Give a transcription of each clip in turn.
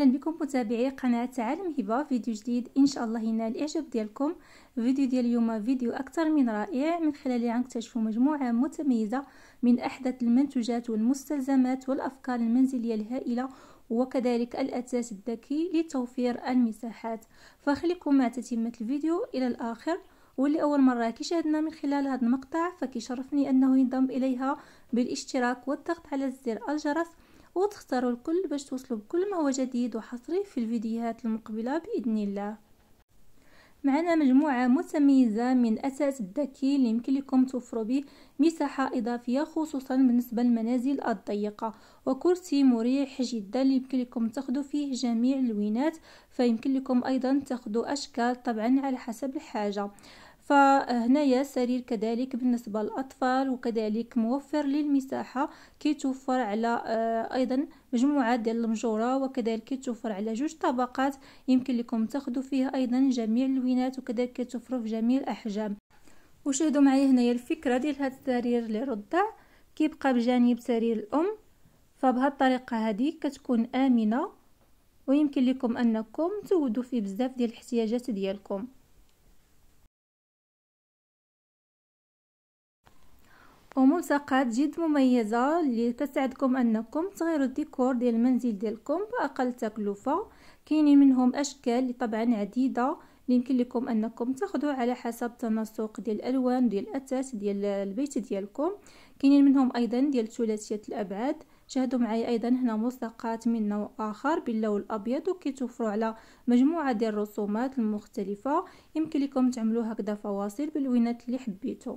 اهلا بكم متابعي قناه عالم هبه فيديو جديد ان شاء الله ينال الاعجاب ديالكم فيديو ديال اليوم فيديو اكثر من رائع من خلاله غنكتشفوا مجموعه متميزه من احدث المنتوجات والمستلزمات والافكار المنزليه الهائله وكذلك الاثاث الذكي لتوفير المساحات فخليكم مع تتمه الفيديو الى الاخر واللي اول مره كيشاهدنا من خلال هذا المقطع فكيشرفني انه ينضم اليها بالاشتراك والضغط على زر الجرس وتختاروا الكل باش توصلوا بكل ما هو جديد وحصري في الفيديوهات المقبلة بإذن الله معنا مجموعة متميزة من أساس الذكي اللي يمكن لكم توفروا به مساحة إضافية خصوصا بالنسبة للمنازل الضيقة وكرسي مريح جدا اللي يمكن لكم تاخدوا فيه جميع اللوينات فيمكن لكم أيضا تاخدوا أشكال طبعا على حسب الحاجة فهنايا السرير كذلك بالنسبة للأطفال وكذلك موفر للمساحة كيتوفر على آه، أيضا مجموعة ديال المجورة وكذلك كيتوفر على جوج طبقات يمكن لكم تاخدو فيه أيضا جميع اللوينات وكذلك كيتوفروا في جميع الأحجام وشاهدوا معايا هنايا الفكرة ديال هاد السرير للرضع كيبقى بجانب سرير الأم فبهاد الطريقة هذه كتكون آمنة ويمكن لكم أنكم تودوا فيه بزاف ديال الاحتياجات ديالكم وملصقات جد مميزة اللي تساعدكم انكم تغيروا الديكور ديال المنزل ديالكم باقل تكلفة كاينين منهم اشكال طبعا عديدة اللي يمكن لكم انكم تاخذوا على حسب تناسق ديال الالوان ديال الاثاث ديال البيت ديالكم كاينين منهم ايضا ديال ثلاثيه الابعاد شاهدوا معايا ايضا هنا ملصقات من نوع اخر باللون الابيض وكيتوفروا على مجموعه ديال الرسومات المختلفه يمكن لكم تعملوا هكذا فواصل بالوينات اللي حبيتو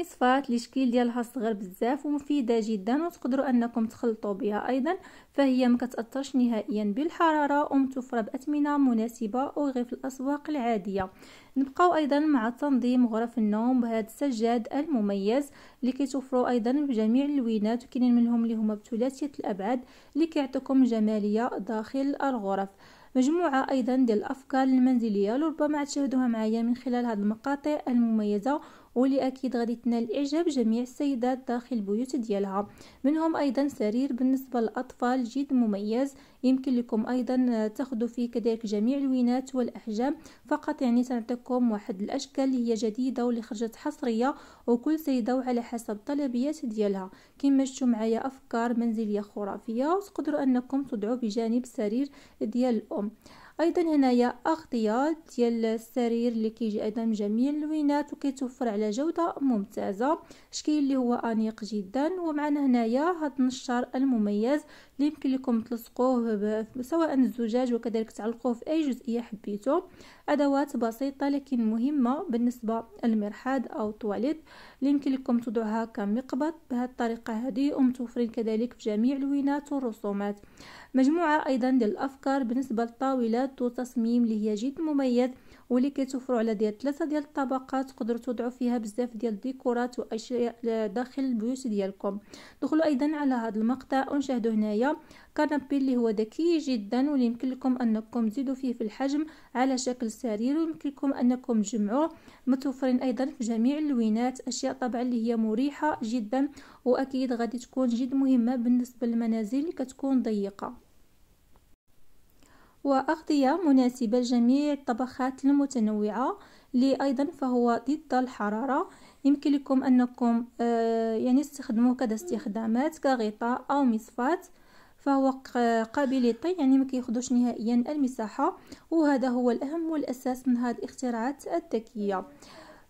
المصفات لشكيل ديالها صغير بزاف ومفيده جدا وتقدروا انكم تخلطوا بها ايضا فهي ما كتاثرش نهائيا بالحراره ومتوفره باثمنه مناسبه وغير في الاسواق العاديه نبقاو ايضا مع تنظيم غرف النوم بهذا السجاد المميز اللي كيتوفروا ايضا بجميع اللوينات وكاينين منهم اللي هما بثلاثيه الابعاد اللي كيعطيكم جماليه داخل الغرف مجموعة أيضا ديال الأفكار المنزلية لربما تشاهدوها معايا من خلال هذه المقاطع المميزة واللي اكيد غادي تنال اعجاب جميع السيدات داخل البيوت ديالها منهم ايضا سرير بالنسبه للاطفال جد مميز يمكن لكم ايضا تاخذوا فيه كذلك جميع الوينات والاحجام فقط يعني تنعطيكم واحد الاشكال اللي هي جديده واللي خرجت حصريه وكل سيده وعلى حسب الطلبيات ديالها كما شفتوا معايا افكار منزليه خرافيه وتقدروا انكم تضعوا بجانب سرير ديال الام ايضا هنايا اغطية ديال السرير اللي كيجي ايضا جميع اللوينات وكيتوفر على جودة ممتازة شكل اللي هو انيق جدا ومعنا هنايا هاد النشار المميز اللي يمكن لكم تلصقوه سواء الزجاج وكذلك تعلقوه في اي جزئيه حبيتو ادوات بسيطه لكن مهمه بالنسبه للمرحاض او التواليت اللي يمكن لكم توضعوها كمقبض بهذه الطريقه هذه ومتوفرين كذلك في جميع الوينات والرسومات مجموعه ايضا ديال الافكار بالنسبه للطاولات والتصميم اللي هي جد مميز واللي كيتوفروا على ديال ثلاثه ديال الطبقات تقدروا تضعوا فيها بزاف ديال الديكورات واشياء داخل البيوت ديالكم دخلوا ايضا على هذا المقطع ونشاهدوا هنايا كنبي اللي هو ذكي جدا واللي يمكن لكم انكم تزيدوا فيه في الحجم على شكل سرير ويمكن لكم انكم تجمعوه متوفرين ايضا في جميع اللوينات اشياء طبعا اللي هي مريحه جدا واكيد غادي تكون جد مهمه بالنسبه للمنازل اللي كتكون ضيقه وأغذية مناسبة لجميع الطبخات المتنوعة لي أيضا فهو ضد الحرارة يمكن لكم أنكم آه، يعني استخدموه كذا استخدامات كغطاء أو مصفات فهو قابل للطي يعني ما كياخذوش نهائيا المساحة وهذا هو الأهم والأساس من هذه الاختراعات الذكية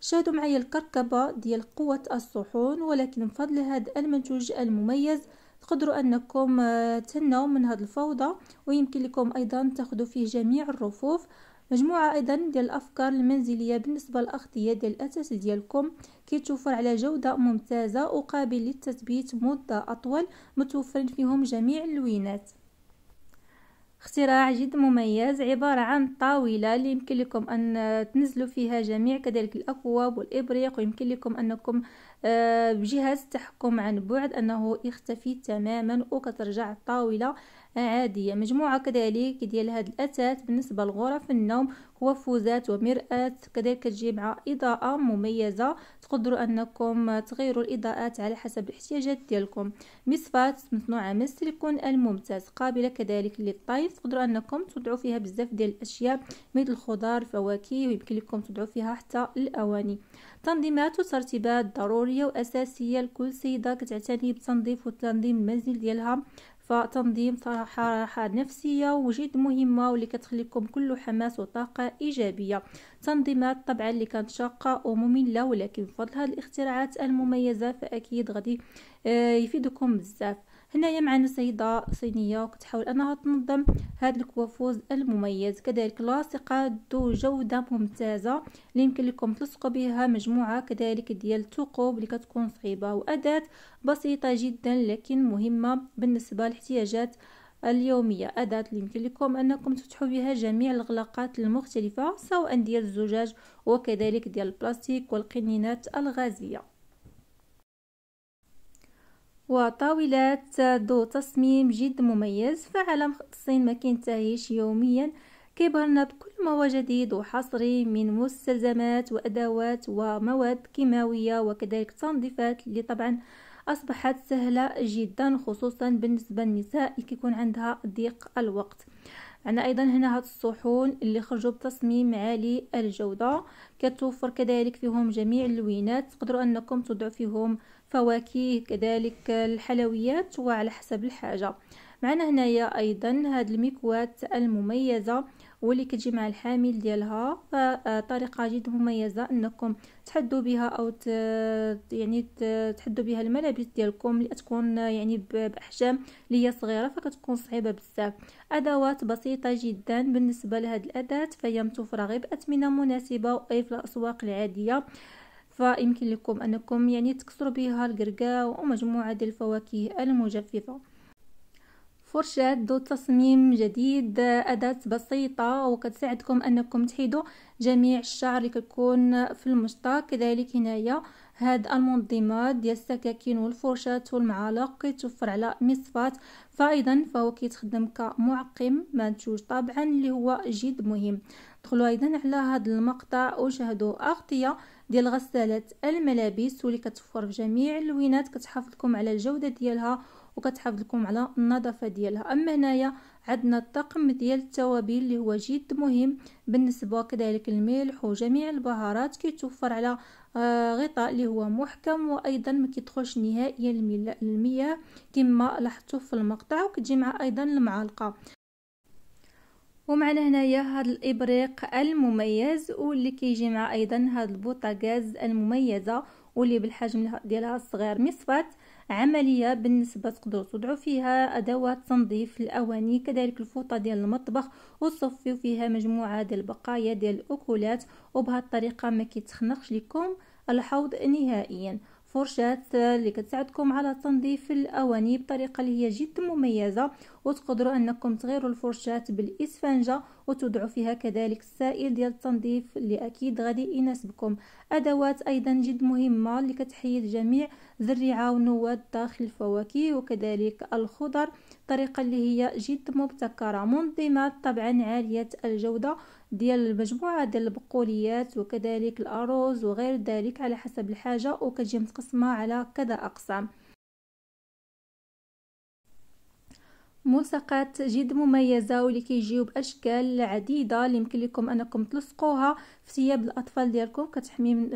شاهدوا معي الكركبة ديال قوة الصحون ولكن بفضل هذا المنتوج المميز تقدروا انكم آه، تهناو من هذه الفوضى ويمكن لكم ايضا تاخذوا فيه جميع الرفوف مجموعة أيضا ديال الأفكار المنزلية بالنسبة للأغطية ديال الأثاث ديالكم كيتوفر على جودة ممتازة وقابل للتثبيت مدة أطول متوفرين فيهم جميع اللوينات اختراع جد مميز عبارة عن طاولة اللي يمكن لكم أن آه، تنزلوا فيها جميع كذلك الأكواب والإبريق ويمكن لكم أنكم آه، بجهاز التحكم عن بعد انه يختفي تماما وكترجع الطاوله عادية مجموعة كذلك ديال هاد الأثاث بالنسبة لغرف النوم هو فوزات ومرآة كذلك تجي مع إضاءة مميزة تقدروا أنكم تغيروا الإضاءات على حسب الاحتياجات ديالكم مصفات مصنوعة من السيليكون الممتاز قابلة كذلك للطي تقدروا أنكم تضعوا فيها بزاف ديال الأشياء مثل الخضار الفواكه ويمكن لكم تضعوا فيها حتى الأواني تنظيمات وترتيبات ضرورية وأساسية لكل سيدة كتعتني بتنظيف وتنظيم المنزل ديالها فتنظيم راحة نفسية وجد مهمة واللي كتخليكم كل حماس وطاقة إيجابية تنظيمات طبعا اللي كانت شاقة ومملة ولكن بفضل هذه الاختراعات المميزة فأكيد غادي آه، يفيدكم بزاف هنايا معنا سيده صينيه كتحاول انها تنظم هذا الكوافوز المميز كذلك لاصقه ذو جوده ممتازه اللي يمكن لكم تلصقوا بها مجموعه كذلك ديال الثقوب اللي كتكون صعيبه واداه بسيطه جدا لكن مهمه بالنسبه لاحتياجات اليوميه اداه اللي يمكن لكم انكم تفتحوا بها جميع الغلاقات المختلفه سواء ديال الزجاج وكذلك ديال البلاستيك والقنينات الغازيه وطاولات ذو تصميم جد مميز فعالم الصين ما كينتهيش يوميا كيبهرنا بكل ما هو جديد وحصري من مستلزمات وأدوات ومواد كيماوية وكذلك تنظيفات اللي طبعا أصبحت سهلة جدا خصوصا بالنسبة للنساء اللي كيكون عندها ضيق الوقت عندنا أيضا هنا هاد الصحون اللي خرجوا بتصميم عالي الجودة كتوفر كذلك فيهم جميع اللوينات تقدروا أنكم تضعوا فيهم فواكه كذلك الحلويات وعلى حسب الحاجه معنا هنايا ايضا هاد المكوات المميزه واللي كتجي مع الحامل ديالها فطريقه جد مميزه انكم تحدوا بها او ت... يعني تحدوا بها الملابس ديالكم تكون يعني باحجام اللي هي صغيره فكتكون صعيبه بزاف ادوات بسيطه جدا بالنسبه لهاد الاداه فهي متوفره غير باثمنه مناسبه واي في الاسواق العاديه فيمكن لكم أنكم يعني تكسروا بها القرقاع ومجموعة ديال الفواكه المجففة فرشاة ذو تصميم جديد أداة بسيطة وكتساعدكم أنكم تحيدوا جميع الشعر اللي كتكون في المشطة كذلك هنايا هاد المنظمات ديال السكاكين والفرشاة والمعالق كيتوفر على مصفات فايضا فهو كيتخدم كمعقم منتوج طبعا اللي هو جد مهم دخلوا ايضا على هذا المقطع وشاهدوا اغطيه ديال غسالات الملابس واللي كتوفر في جميع اللوينات كتحافظ لكم على الجوده ديالها وكتحافظ لكم على النظافه ديالها اما هنايا عندنا الطقم ديال التوابل اللي هو جد مهم بالنسبه كذلك الملح وجميع البهارات كيتوفر على آه، غطاء اللي هو محكم وايضا ما كيدخلش نهائيا المياه كما لاحظتوا في المقطع وكتجي مع ايضا المعلقه ومعنا هنايا هاد الابريق المميز واللي كيجي مع ايضا هاد البوطاغاز المميزه واللي بالحجم ديالها الصغير مصفات عمليه بالنسبه تقدروا تضعوا فيها ادوات تنظيف الاواني كذلك الفوطه ديال المطبخ وتصفيو فيها مجموعه ديال البقايا ديال الاكلات وبهذه الطريقه ما كيتخنقش لكم الحوض نهائيا فرشاة اللي كتساعدكم على تنظيف الأواني بطريقة اللي هي جد مميزة وتقدروا أنكم تغيروا الفرشاة بالإسفنجة وتدعو فيها كذلك السائل ديال التنظيف اللي اكيد غادي يناسبكم ادوات ايضا جد مهمه اللي كتحيد جميع ذريعه ونواه داخل الفواكه وكذلك الخضر طريقه اللي هي جد مبتكره منظمه طبعا عاليه الجوده ديال المجموعه ديال البقوليات وكذلك الارز وغير ذلك على حسب الحاجه وكتجي متقسمه على كذا اقسام ملصقات جد مميزه واللي كيجيو باشكال عديده اللي يمكن لكم انكم تلصقوها في ثياب الاطفال ديالكم كتحمي من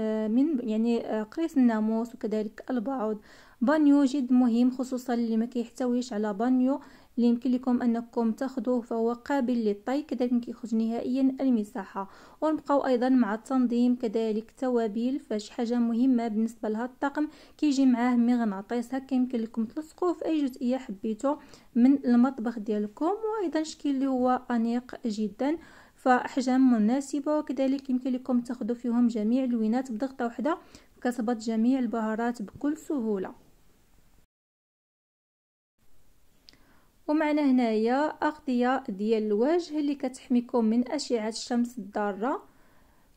آه، يعني آه، قريص الناموس وكذلك البعوض بانيو جد مهم خصوصا اللي ما كيحتويش على بانيو اللي يمكن لكم انكم تاخذوه فهو قابل للطي كذلك يخرج نهائيا المساحه ونبقاو ايضا مع التنظيم كذلك التوابل فاش حاجه مهمه بالنسبه لهذا الطقم كيجي معاه مغناطيس هكا يمكن لكم تلصقوه في اي جزئيه حبيتو من المطبخ ديالكم وايضا شكل اللي هو انيق جدا فاحجام مناسبه وكذلك يمكن لكم تاخذوا فيهم جميع اللوينات بضغطه واحده كسبت جميع البهارات بكل سهوله ومعنا هنايا أغطية ديال الوجه اللي كتحميكم من أشعة الشمس الضارة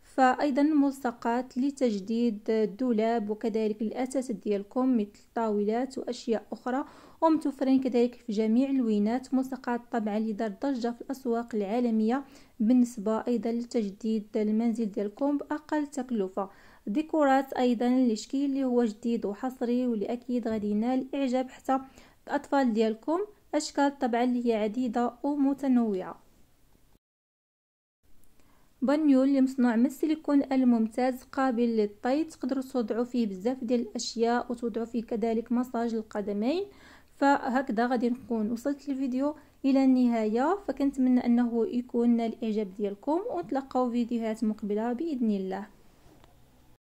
فأيضا ملصقات لتجديد الدولاب وكذلك الأثاث ديالكم مثل الطاولات وأشياء أخرى ومتوفرين كذلك في جميع الوينات ملصقات طبعا لدار ضجة في الأسواق العالمية بالنسبة أيضا لتجديد المنزل ديالكم بأقل تكلفة ديكورات أيضا لشكل اللي هو جديد وحصري واللي أكيد غادي ينال إعجاب حتى الأطفال ديالكم أشكال طبعا هي عديدة ومتنوعة بانيول مصنوع من السيليكون الممتاز قابل للطي تقدروا توضعوا فيه بزاف ديال الاشياء وتوضعوا فيه كذلك مساج القدمين فهكذا غادي نكون وصلت الفيديو الى النهايه فكنتمنى انه يكون نال الاعجاب ديالكم ونتلاقاو فيديوهات مقبله باذن الله